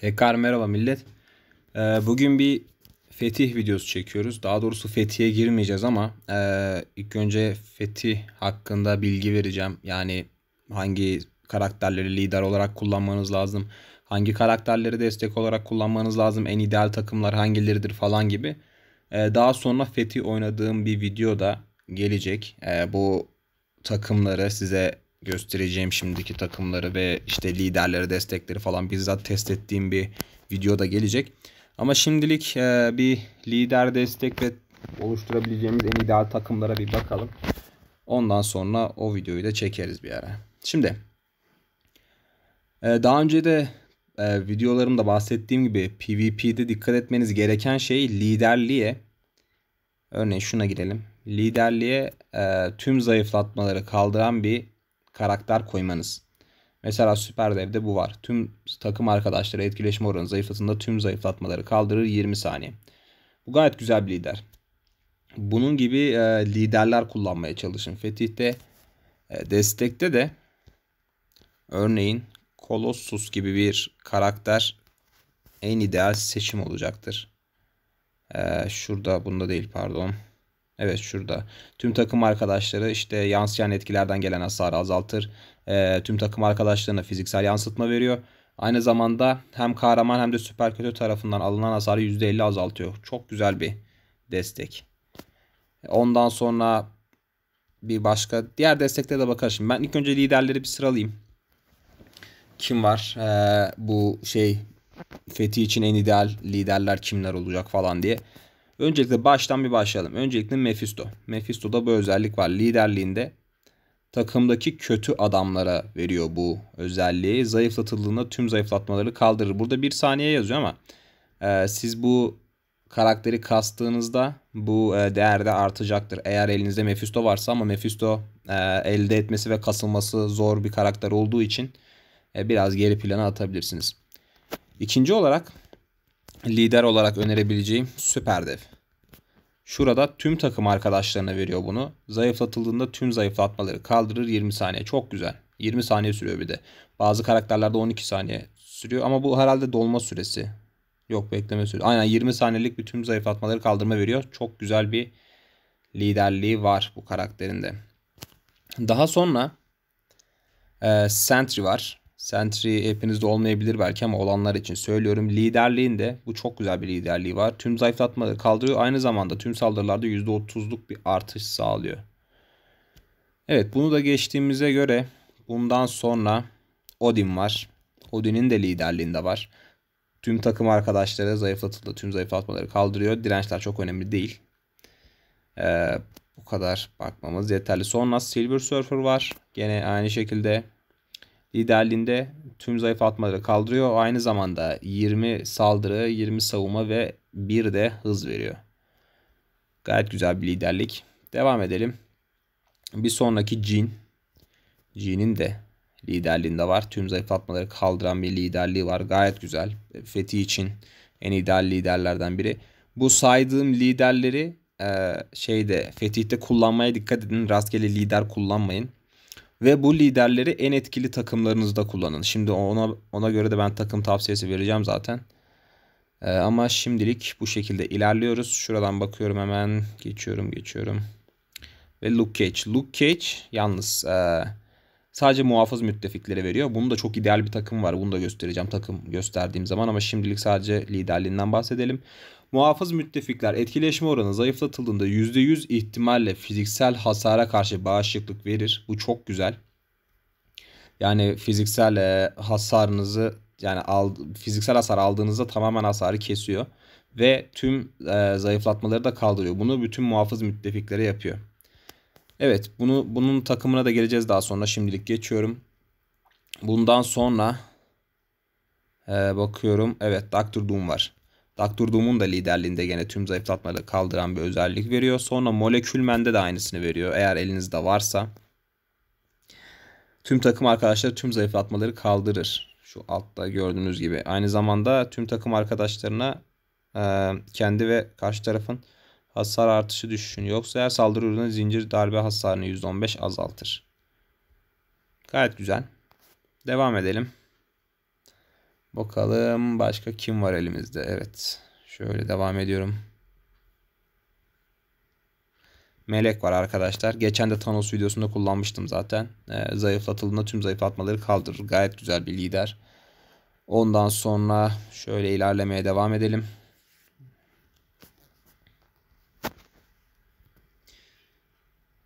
Tekrar merhaba millet. Ee, bugün bir fetih videosu çekiyoruz. Daha doğrusu fetihe girmeyeceğiz ama e, ilk önce fetih hakkında bilgi vereceğim. Yani hangi karakterleri lider olarak kullanmanız lazım. Hangi karakterleri destek olarak kullanmanız lazım. En ideal takımlar hangileridir falan gibi. Ee, daha sonra fetih oynadığım bir video da gelecek. Ee, bu takımları size göstereceğim şimdiki takımları ve işte liderleri, destekleri falan bizzat test ettiğim bir video da gelecek. Ama şimdilik e, bir lider destek ve oluşturabileceğimiz en ideal takımlara bir bakalım. Ondan sonra o videoyu da çekeriz bir ara. Şimdi e, daha önce de e, videolarımda bahsettiğim gibi PvP'de dikkat etmeniz gereken şey liderliğe. Örneğin şuna girelim. Liderliğe e, tüm zayıflatmaları kaldıran bir karakter koymanız. Mesela Süper Dev'de bu var. Tüm takım arkadaşları etkileşim oranı zayıflatında tüm zayıflatmaları kaldırır 20 saniye. Bu gayet güzel bir lider. Bunun gibi e, liderler kullanmaya çalışın. Fetih'te e, destekte de örneğin Kolossus gibi bir karakter en ideal seçim olacaktır. E, şurada bunda değil pardon. Evet şurada. Tüm takım arkadaşları işte yansıyan etkilerden gelen hasarı azaltır. E, tüm takım arkadaşlarına fiziksel yansıtma veriyor. Aynı zamanda hem kahraman hem de süper kötü tarafından alınan hasarı %50 azaltıyor. Çok güzel bir destek. Ondan sonra bir başka diğer desteklere de bakarım. ben ilk önce liderleri bir sıralayayım. Kim var? Ee, bu şey Fethi için en ideal liderler kimler olacak falan diye. Öncelikle baştan bir başlayalım. Öncelikle Mephisto. Mephisto'da bu özellik var. Liderliğinde takımdaki kötü adamlara veriyor bu özelliği. Zayıflatıldığında tüm zayıflatmaları kaldırır. Burada bir saniye yazıyor ama e, siz bu karakteri kastığınızda bu e, değer de artacaktır. Eğer elinizde Mephisto varsa ama Mephisto e, elde etmesi ve kasılması zor bir karakter olduğu için e, biraz geri plana atabilirsiniz. İkinci olarak lider olarak önerebileceğim süper dev. Şurada tüm takım arkadaşlarına veriyor bunu. Zayıflatıldığında tüm zayıflatmaları kaldırır 20 saniye. Çok güzel. 20 saniye sürüyor bir de. Bazı karakterlerde 12 saniye sürüyor ama bu herhalde dolma süresi. Yok bekleme süresi. Aynen 20 saniyelik bir tüm zayıflatmaları kaldırma veriyor. Çok güzel bir liderliği var bu karakterinde. Daha sonra e, Sentry var. Sentry hepinizde olmayabilir belki ama olanlar için söylüyorum. Liderliğinde bu çok güzel bir liderliği var. Tüm zayıflatmaları kaldırıyor. Aynı zamanda tüm saldırılarda %30'luk bir artış sağlıyor. Evet bunu da geçtiğimize göre bundan sonra Odin var. Odin'in de liderliğinde var. Tüm takım arkadaşları zayıflatıldı. Tüm zayıflatmaları kaldırıyor. Dirençler çok önemli değil. Ee, bu kadar bakmamız yeterli. Sonra Silver Surfer var. Gene aynı şekilde liderliğinde tüm zayıf atmaları kaldırıyor. Aynı zamanda 20 saldırı, 20 savunma ve 1 de hız veriyor. Gayet güzel bir liderlik. Devam edelim. Bir sonraki Jin. Jin'in de liderliğinde var. Tüm zayıf zayıflatmaları kaldıran bir liderliği var. Gayet güzel. Fethi için en ideal liderlerden biri. Bu saydığım liderleri şeyde Fetih'te kullanmaya dikkat edin. Rastgele lider kullanmayın ve bu liderleri en etkili takımlarınızda kullanın. Şimdi ona ona göre de ben takım tavsiyesi vereceğim zaten. Ee, ama şimdilik bu şekilde ilerliyoruz. Şuradan bakıyorum hemen. Geçiyorum geçiyorum. Ve Luke Cage. Luke Cage yalnız e, sadece muhafız müttefikleri veriyor. Bunun da çok ideal bir takım var. Bunu da göstereceğim takım gösterdiğim zaman. Ama şimdilik sadece liderliğinden bahsedelim. Muhafız müttefikler etkileşme oranı zayıflatıldığında %100 ihtimalle fiziksel hasara karşı bağışıklık verir. Bu çok güzel. Yani fiziksel e, hasarınızı yani al, fiziksel hasar aldığınızda tamamen hasarı kesiyor ve tüm e, zayıflatmaları da kaldırıyor. Bunu bütün muhafız müttefiklere yapıyor. Evet, bunu bunun takımına da geleceğiz daha sonra. Şimdilik geçiyorum. Bundan sonra e, bakıyorum. Evet, Doctor Doom var. Doctor Doom'un da liderliğinde gene tüm zayıflatmaları kaldıran bir özellik veriyor. Sonra molekülmende de aynısını veriyor eğer elinizde varsa. Tüm takım arkadaşları tüm zayıflatmaları kaldırır. Şu altta gördüğünüz gibi. Aynı zamanda tüm takım arkadaşlarına e, kendi ve karşı tarafın hasar artışı düşüşünü yoksa eğer saldırı ürünü zincir darbe hasarını %15 azaltır. Gayet güzel. Devam edelim. Bakalım başka kim var elimizde? Evet. Şöyle devam ediyorum. Melek var arkadaşlar. Geçen de Thanos videosunda kullanmıştım zaten. E, zayıflatıldığında tüm zayıflatmaları kaldırır. Gayet güzel bir lider. Ondan sonra şöyle ilerlemeye devam edelim.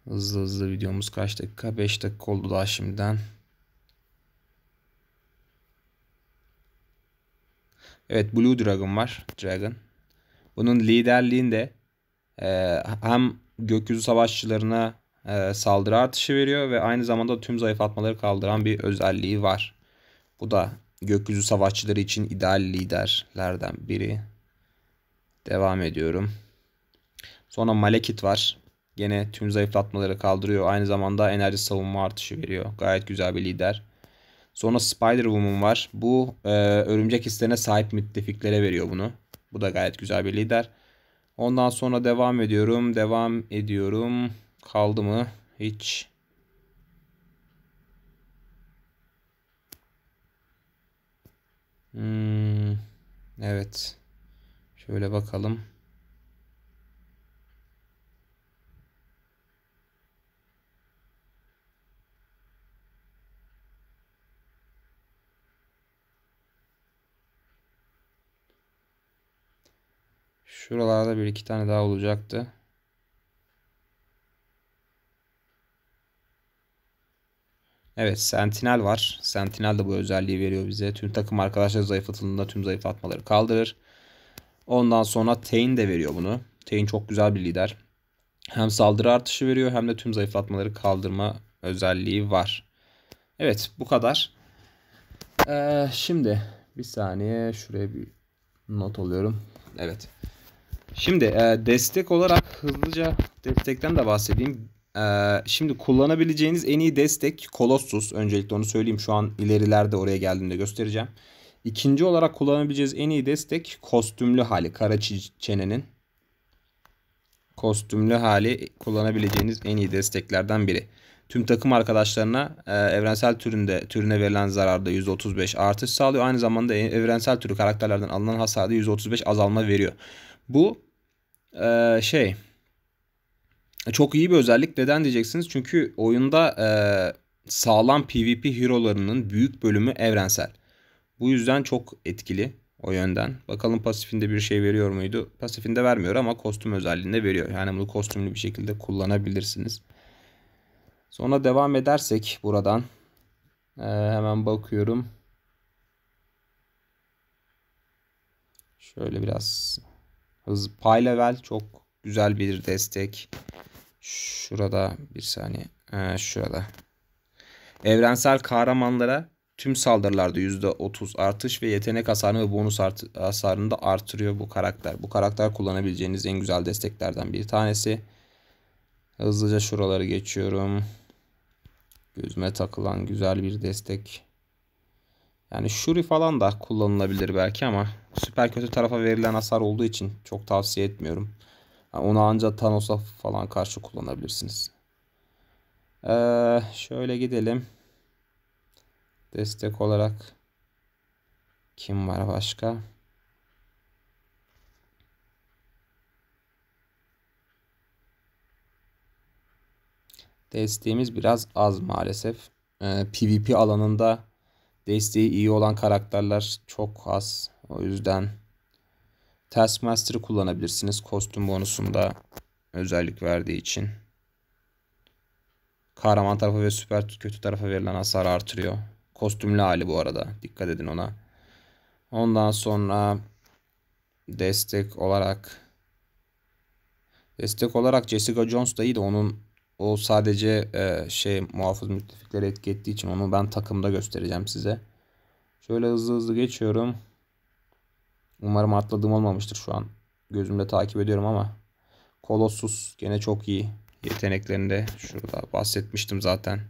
Hızlı hızlı videomuz kaç dakika? 5 dakika oldu daha şimdiden. Evet Blue Dragon var. Dragon. Bunun liderliğinde e, hem gökyüzü savaşçılarına e, saldırı artışı veriyor ve aynı zamanda tüm zayıf atmaları kaldıran bir özelliği var. Bu da gökyüzü savaşçıları için ideal liderlerden biri. Devam ediyorum. Sonra Malekit var. Gene tüm zayıflatmaları kaldırıyor. Aynı zamanda enerji savunma artışı veriyor. Gayet güzel bir lider. Sonra Spider-Woman var. Bu e, örümcek hislerine sahip müttefiklere veriyor bunu. Bu da gayet güzel bir lider. Ondan sonra devam ediyorum. Devam ediyorum. Kaldı mı? Hiç. Hmm, evet. Şöyle bakalım. Şuralarda bir iki tane daha olacaktı. Evet Sentinel var. Sentinel de bu özelliği veriyor bize. Tüm takım arkadaşları zayıflatıldığında tüm zayıflatmaları kaldırır. Ondan sonra Tain de veriyor bunu. Tain çok güzel bir lider. Hem saldırı artışı veriyor hem de tüm zayıflatmaları kaldırma özelliği var. Evet bu kadar. Ee, şimdi bir saniye şuraya bir not alıyorum. Evet. Şimdi e, destek olarak hızlıca destekten de bahsedeyim. E, şimdi kullanabileceğiniz en iyi destek Colossus. Öncelikle onu söyleyeyim. Şu an ilerilerde oraya geldiğimde göstereceğim. İkinci olarak kullanabileceğiz en iyi destek kostümlü hali. Kara çenenin kostümlü hali kullanabileceğiniz en iyi desteklerden biri. Tüm takım arkadaşlarına e, evrensel türünde türüne verilen zararda %35 artış sağlıyor. Aynı zamanda e, evrensel türü karakterlerden alınan hasarda %35 azalma veriyor. Bu e, şey çok iyi bir özellik. Neden diyeceksiniz? Çünkü oyunda e, sağlam PvP hero'larının büyük bölümü evrensel. Bu yüzden çok etkili o yönden. Bakalım pasifinde bir şey veriyor muydu? Pasifinde vermiyor ama kostüm özelliğinde veriyor. Yani bunu kostümlü bir şekilde kullanabilirsiniz. Sonra devam edersek buradan ee, hemen bakıyorum. Şöyle biraz Hız level çok güzel bir destek. Şurada bir saniye. Ee, şurada. Evrensel kahramanlara tüm saldırılarda %30 artış ve yetenek hasarını ve bonus art hasarını da artırıyor bu karakter. Bu karakter kullanabileceğiniz en güzel desteklerden bir tanesi. Hızlıca şuraları geçiyorum. Gözüme takılan güzel bir destek. Yani Shuri falan da kullanılabilir belki ama süper kötü tarafa verilen hasar olduğu için çok tavsiye etmiyorum. Yani onu ancak Thanos'a falan karşı kullanabilirsiniz. Ee, şöyle gidelim. Destek olarak kim var başka? Desteğimiz biraz az maalesef. Ee, PvP alanında Desteği iyi olan karakterler çok az. O yüzden Taskmaster'ı kullanabilirsiniz. Kostüm bonusunda özellik verdiği için. Kahraman tarafı ve süper kötü tarafa verilen hasar artırıyor. Kostümlü hali bu arada. Dikkat edin ona. Ondan sonra destek olarak destek olarak Jessica Jones da iyi de onun o sadece e, şey muhafız müttefikleri etki ettiği için onu ben takımda göstereceğim size. Şöyle hızlı hızlı geçiyorum. Umarım atladığım olmamıştır şu an. Gözümde takip ediyorum ama. Kolossus gene çok iyi. yeteneklerinde şurada bahsetmiştim zaten.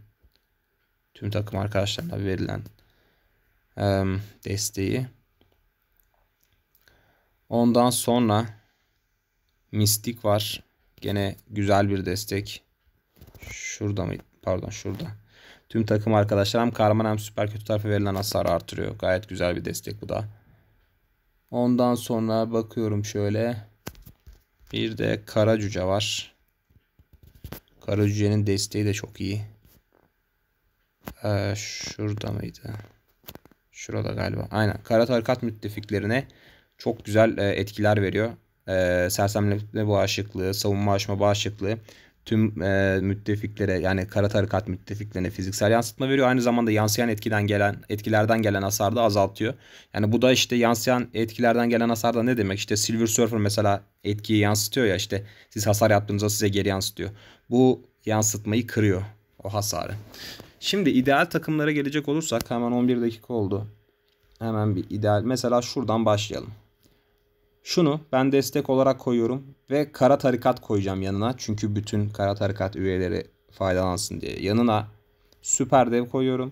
Tüm takım arkadaşlarına verilen e, desteği. Ondan sonra Mistik var. Gene güzel bir destek. Şurada mı Pardon şurada. Tüm takım arkadaşlar hem kahraman hem süper kötü tarafı verilen hasarı artırıyor. Gayet güzel bir destek bu da. Ondan sonra bakıyorum şöyle. Bir de kara cüce var. Kara cücenin desteği de çok iyi. Ee, şurada mıydı? Şurada galiba. Aynen. Kara tarikat müttefiklerine çok güzel e, etkiler veriyor. E, ee, sersemletme bağışıklığı, savunma aşma bağışıklığı, tüm e, müttefiklere yani kara tarikat müttefiklerine fiziksel yansıtma veriyor. Aynı zamanda yansıyan etkiden gelen etkilerden gelen hasarı da azaltıyor. Yani bu da işte yansıyan etkilerden gelen hasar da ne demek? İşte Silver Surfer mesela etkiyi yansıtıyor ya işte siz hasar yaptığınızda size geri yansıtıyor. Bu yansıtmayı kırıyor o hasarı. Şimdi ideal takımlara gelecek olursak hemen 11 dakika oldu. Hemen bir ideal. Mesela şuradan başlayalım. Şunu ben destek olarak koyuyorum ve kara tarikat koyacağım yanına. Çünkü bütün kara tarikat üyeleri faydalansın diye. Yanına süper dev koyuyorum.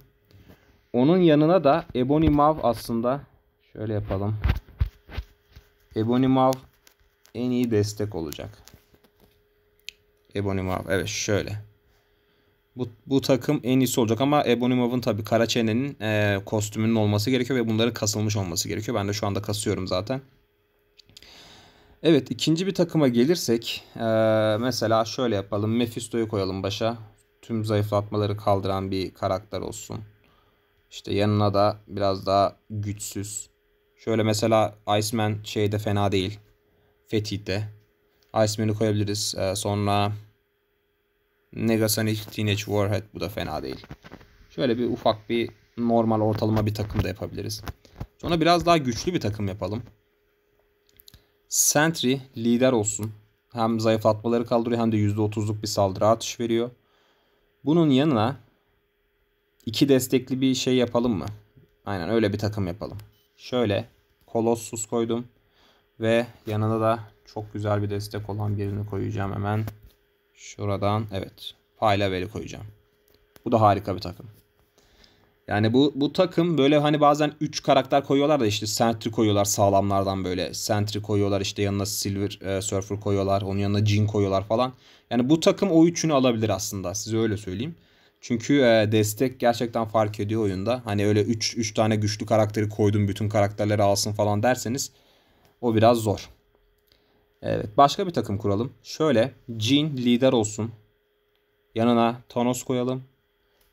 Onun yanına da Ebony Mav aslında şöyle yapalım. Ebony Mav en iyi destek olacak. Ebony Mav evet şöyle. Bu, bu takım en iyisi olacak ama Ebony Mav'ın tabi kara çenenin e, kostümünün olması gerekiyor ve bunları kasılmış olması gerekiyor. Ben de şu anda kasıyorum zaten. Evet ikinci bir takıma gelirsek mesela şöyle yapalım. Mephisto'yu koyalım başa. Tüm zayıflatmaları kaldıran bir karakter olsun. İşte yanına da biraz daha güçsüz. Şöyle mesela Iceman şeyde fena değil. Fetih'te. Iceman'i koyabiliriz. sonra Negasonic Teenage Warhead bu da fena değil. Şöyle bir ufak bir normal ortalama bir takım da yapabiliriz. Sonra biraz daha güçlü bir takım yapalım. Sentry lider olsun. Hem zayıflatmaları kaldırıyor hem de %30'luk bir saldırı atış veriyor. Bunun yanına iki destekli bir şey yapalım mı? Aynen öyle bir takım yapalım. Şöyle Colossus koydum. Ve yanına da çok güzel bir destek olan birini koyacağım hemen. Şuradan evet. Payla veri koyacağım. Bu da harika bir takım. Yani bu bu takım böyle hani bazen 3 karakter koyuyorlar da işte Sentry koyuyorlar sağlamlardan böyle. Sentry koyuyorlar işte yanına Silver e, Surfer koyuyorlar. Onun yanına Jin koyuyorlar falan. Yani bu takım o üçünü alabilir aslında. Size öyle söyleyeyim. Çünkü e, destek gerçekten fark ediyor oyunda. Hani öyle 3 3 tane güçlü karakteri koydum bütün karakterleri alsın falan derseniz o biraz zor. Evet başka bir takım kuralım. Şöyle Jin lider olsun. Yanına Thanos koyalım.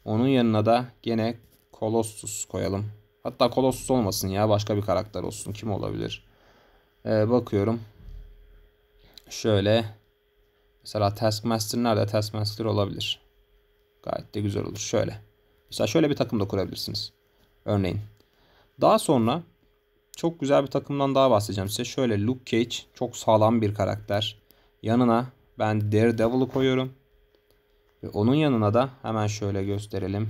Onun yanına da gene Colossus koyalım. Hatta Colossus olmasın ya başka bir karakter olsun. Kim olabilir? Ee, bakıyorum. Şöyle. Mesela Taskmaster nerede? Taskmaster olabilir. Gayet de güzel olur. Şöyle. Mesela şöyle bir takım da kurabilirsiniz. Örneğin. Daha sonra çok güzel bir takımdan daha bahsedeceğim size. Şöyle Luke Cage çok sağlam bir karakter. Yanına ben Daredevil'ı koyuyorum. Ve onun yanına da hemen şöyle gösterelim.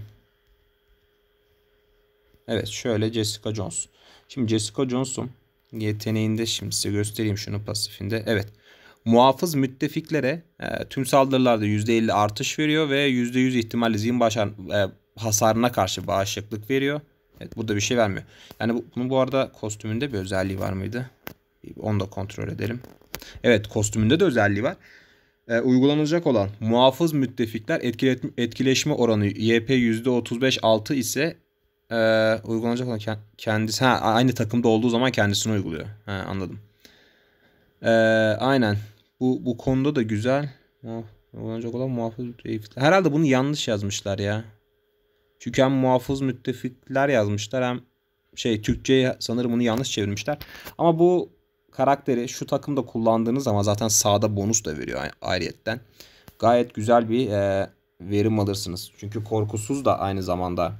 Evet şöyle Jessica Jones. Şimdi Jessica Jones'un yeteneğinde şimdi size göstereyim şunu pasifinde. Evet muhafız müttefiklere e, tüm saldırılarda %50 artış veriyor ve %100 ihtimalle zihin başar, e, hasarına karşı bağışıklık veriyor. Evet burada bir şey vermiyor. Yani bu, bunun bu arada kostümünde bir özelliği var mıydı? Onu da kontrol edelim. Evet kostümünde de özelliği var. E, uygulanacak olan muhafız müttefikler etkile, etkileşme oranı YP %35-6 ise e, uygulanacak olan kendisi ha, aynı takımda olduğu zaman kendisini uyguluyor. Ha, anladım. E, aynen. Bu, bu konuda da güzel. Oh, uygulanacak olan muhafız müttefikler. Herhalde bunu yanlış yazmışlar ya. Çünkü hem muhafız müttefikler yazmışlar hem şey Türkçe'ye sanırım bunu yanlış çevirmişler. Ama bu karakteri şu takımda kullandığınız zaman zaten sağda bonus da veriyor ayrıyetten. Gayet güzel bir e, verim alırsınız. Çünkü korkusuz da aynı zamanda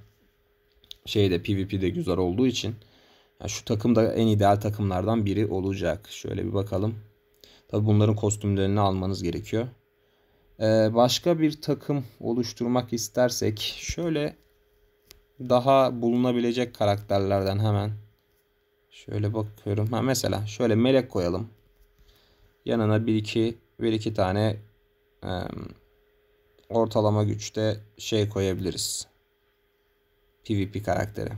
şeyde PvP'de güzel olduğu için yani şu takım da en ideal takımlardan biri olacak. Şöyle bir bakalım. Tabi bunların kostümlerini almanız gerekiyor. Ee, başka bir takım oluşturmak istersek şöyle daha bulunabilecek karakterlerden hemen şöyle bakıyorum. Ha mesela şöyle melek koyalım. Yanına bir iki bir iki tane e, ortalama güçte şey koyabiliriz. PvP karakteri.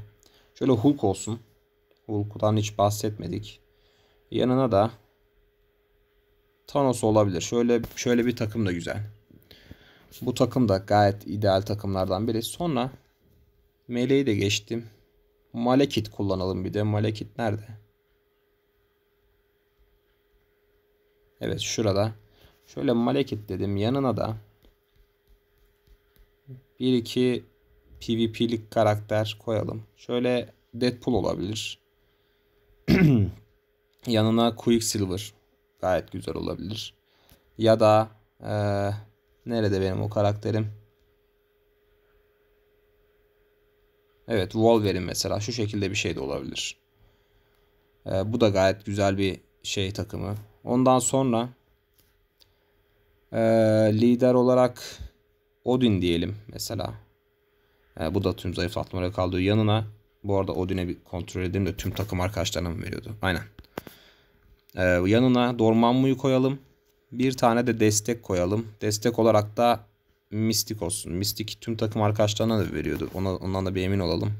Şöyle Hulk olsun. Hulk'tan hiç bahsetmedik. Yanına da Thanos olabilir. Şöyle şöyle bir takım da güzel. Bu takım da gayet ideal takımlardan biri. Sonra Meleği de geçtim. Malekit kullanalım bir de. Malekit nerede? Evet şurada. Şöyle Malekit dedim. Yanına da 1 2 PvP'lik karakter koyalım. Şöyle Deadpool olabilir. Yanına Quicksilver gayet güzel olabilir. Ya da e, nerede benim o karakterim? Evet Wolverine mesela şu şekilde bir şey de olabilir. E, bu da gayet güzel bir şey takımı. Ondan sonra e, lider olarak Odin diyelim mesela. E, bu da tüm zayıflatma rakamı yanına. Bu arada Odin'e bir kontrol edeyim de tüm takım arkadaşlarına mı veriyordu? Aynen. E, yanına Dormammu'yu koyalım. Bir tane de destek koyalım. Destek olarak da Mistik olsun. Mistik tüm takım arkadaşlarına da veriyordu. Ona, ondan da bir emin olalım.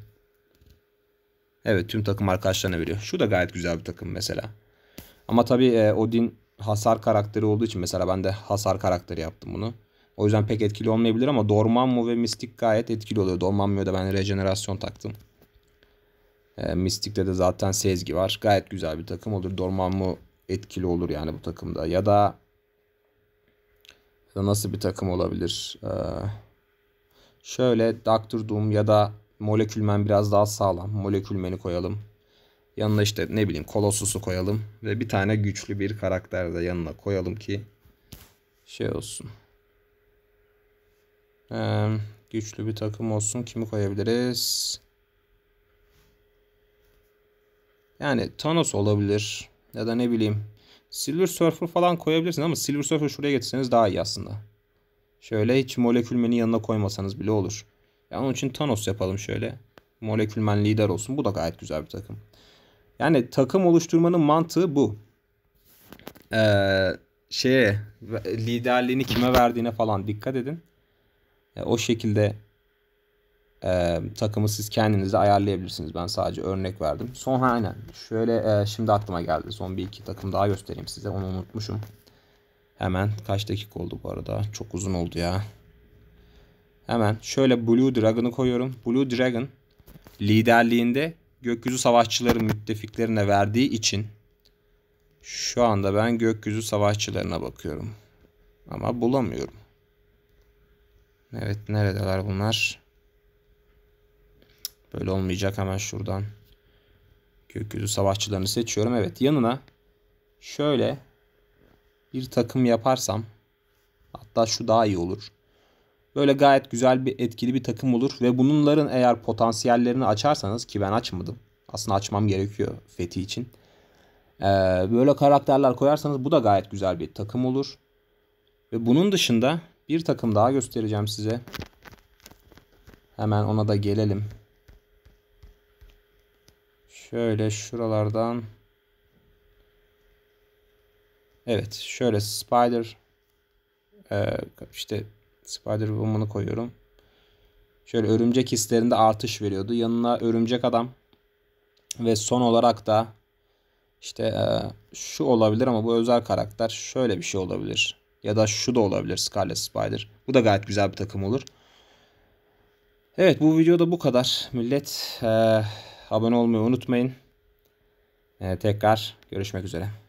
Evet tüm takım arkadaşlarına veriyor. Şu da gayet güzel bir takım mesela. Ama tabii e, Odin hasar karakteri olduğu için mesela ben de hasar karakteri yaptım bunu. O yüzden pek etkili olmayabilir ama Dormammu ve Mystic gayet etkili oluyor. Dormammu'ya da ben rejenerasyon taktım. E, Mystic'te de zaten Sezgi var. Gayet güzel bir takım olur. Dormammu etkili olur yani bu takımda. Ya da, ya da nasıl bir takım olabilir? E, şöyle Doctor Doom ya da Molekülmen biraz daha sağlam. Molekülmeni koyalım. Yanına işte ne bileyim Kolossus'u koyalım. Ve bir tane güçlü bir karakter de yanına koyalım ki şey olsun güçlü bir takım olsun. Kimi koyabiliriz? Yani Thanos olabilir. Ya da ne bileyim. Silver Surfer falan koyabilirsin ama Silver Surfer şuraya getirseniz daha iyi aslında. Şöyle hiç molekülmenin yanına koymasanız bile olur. Yani onun için Thanos yapalım şöyle. Molekülmen lider olsun. Bu da gayet güzel bir takım. Yani takım oluşturmanın mantığı bu. Ee, şeye liderliğini kime verdiğine falan dikkat edin. E, o şekilde e, takımı siz kendinize ayarlayabilirsiniz. Ben sadece örnek verdim. Son aynen. Şöyle e, şimdi aklıma geldi. Son bir iki takım daha göstereyim size. Onu unutmuşum. Hemen kaç dakika oldu bu arada? Çok uzun oldu ya. Hemen şöyle Blue Dragon'ı koyuyorum. Blue Dragon liderliğinde gökyüzü savaşçıları müttefiklerine verdiği için şu anda ben gökyüzü savaşçılarına bakıyorum. Ama bulamıyorum. Evet neredeler bunlar? Böyle olmayacak hemen şuradan. Gökyüzü savaşçılarını seçiyorum. Evet yanına şöyle bir takım yaparsam hatta şu daha iyi olur. Böyle gayet güzel bir etkili bir takım olur ve bunların eğer potansiyellerini açarsanız ki ben açmadım. Aslında açmam gerekiyor Fethi için. böyle karakterler koyarsanız bu da gayet güzel bir takım olur. Ve bunun dışında bir takım daha göstereceğim size. Hemen ona da gelelim. Şöyle şuralardan. Evet şöyle Spider e, işte Spider Woman'ı koyuyorum. Şöyle örümcek hislerinde artış veriyordu. Yanına örümcek adam ve son olarak da işte e, şu olabilir ama bu özel karakter şöyle bir şey olabilir. Ya da şu da olabilir Scarlet Spider. Bu da gayet güzel bir takım olur. Evet bu videoda bu kadar. Millet e, abone olmayı unutmayın. E, tekrar görüşmek üzere.